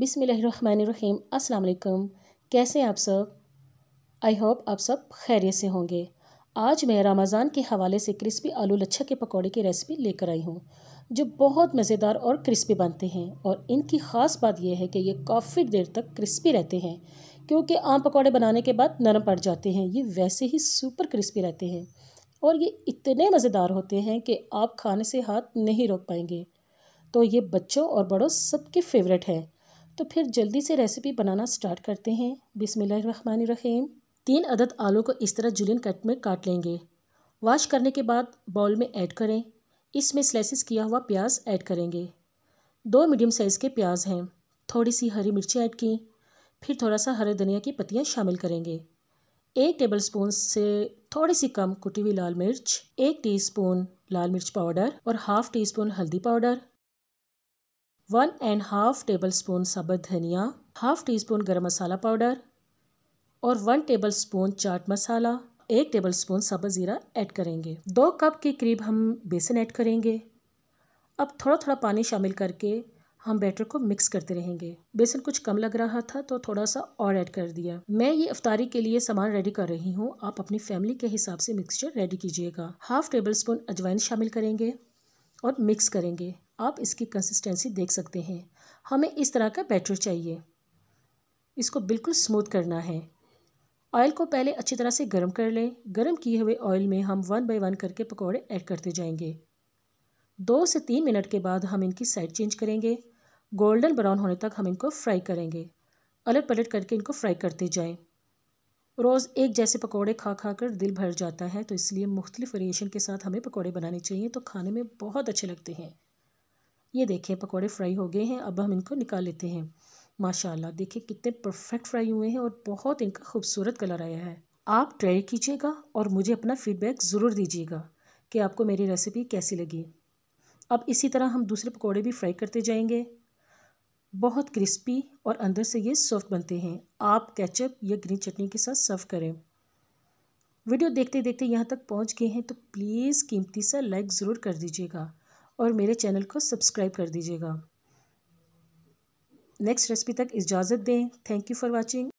बिसमीम अस्सलाम कैसे आप सब आई होप आप सब खैरियत से होंगे आज मैं रमज़ान के हवाले से क्रिस्पी आलू लच्छा के पकौड़े की रेसिपी लेकर आई हूँ जो बहुत मज़ेदार और क्रिस्पी बनते हैं और इनकी ख़ास बात यह है कि ये काफ़ी देर तक क्रिस्पी रहते हैं क्योंकि आम पकौड़े बनाने के बाद नरम पड़ जाते हैं ये वैसे ही सुपर क्रिस्पी रहते हैं और ये इतने मज़ेदार होते हैं कि आप खाने से हाथ नहीं रोक पाएंगे तो ये बच्चों और बड़ों सबके फेवरेट हैं तो फिर जल्दी से रेसिपी बनाना स्टार्ट करते हैं बिसमीम तीन अदद आलू को इस तरह जुलियन कट में काट लेंगे वॉश करने के बाद बाउल में ऐड करें इसमें स्लाइसिस किया हुआ प्याज ऐड करेंगे दो मीडियम साइज़ के प्याज हैं थोड़ी सी हरी मिर्ची ऐड की फिर थोड़ा सा हरे धनिया की पत्तियाँ शामिल करेंगे एक टेबल स्पून से थोड़ी सी कम कुटी हुई लाल मिर्च एक टीस्पून लाल मिर्च पाउडर और हाफ टी स्पून हल्दी powder one and half tablespoon साबुत धनिया half teaspoon garam masala powder और one tablespoon chaat masala एक टेबल स्पून साबुत ज़ीरा ऐड करेंगे दो कप के करीब हम बेसन ऐड करेंगे अब थोड़ा थोड़ा पानी शामिल करके हम बैटर को मिक्स करते रहेंगे बेसन कुछ कम लग रहा था तो थोड़ा सा और ऐड कर दिया मैं ये अफ्तारी के लिए सामान रेडी कर रही हूँ आप अपनी फैमिली के हिसाब से मिक्सचर रेडी कीजिएगा हाफ टेबल स्पून अजवाइन शामिल करेंगे और मिक्स करेंगे आप इसकी कंसिस्टेंसी देख सकते हैं हमें इस तरह का बैटर चाहिए इसको बिल्कुल स्मूथ करना है ऑयल को पहले अच्छी तरह से गर्म कर लें गर्म किए हुए ऑयल में हम वन बाय वन करके पकौड़े ऐड करते जाएंगे दो से तीन मिनट के बाद हम इनकी साइड चेंज करेंगे गोल्डन ब्राउन होने तक हम इनको फ्राई करेंगे अलट पलट करके इनको फ्राई करते जाएं रोज़ एक जैसे पकोड़े खा खा कर दिल भर जाता है तो इसलिए मुख्तलिफ़ वेरिएशन के साथ हमें पकोड़े बनाने चाहिए तो खाने में बहुत अच्छे लगते हैं ये देखिए पकौड़े फ्राई हो गए हैं अब हम इनको निकाल लेते हैं माशाल्लाह देखिए कितने परफेक्ट फ्राई हुए हैं और बहुत इनका खूबसूरत कलर आया है आप ट्राई कीजिएगा और मुझे अपना फ़ीडबैक ज़रूर दीजिएगा कि आपको मेरी रेसिपी कैसी लगी अब इसी तरह हम दूसरे पकौड़े भी फ्राई करते जाएंगे बहुत क्रिस्पी और अंदर से ये सॉफ्ट बनते हैं आप कैचअप या ग्रीन चटनी के साथ सर्व करें वीडियो देखते देखते यहाँ तक पहुँच गए हैं तो प्लीज़ कीमती सा लाइक ज़रूर कर दीजिएगा और मेरे चैनल को सब्सक्राइब कर दीजिएगा नेक्स्ट रेसिपी तक इजाज़त दें थैंक यू फॉर वाचिंग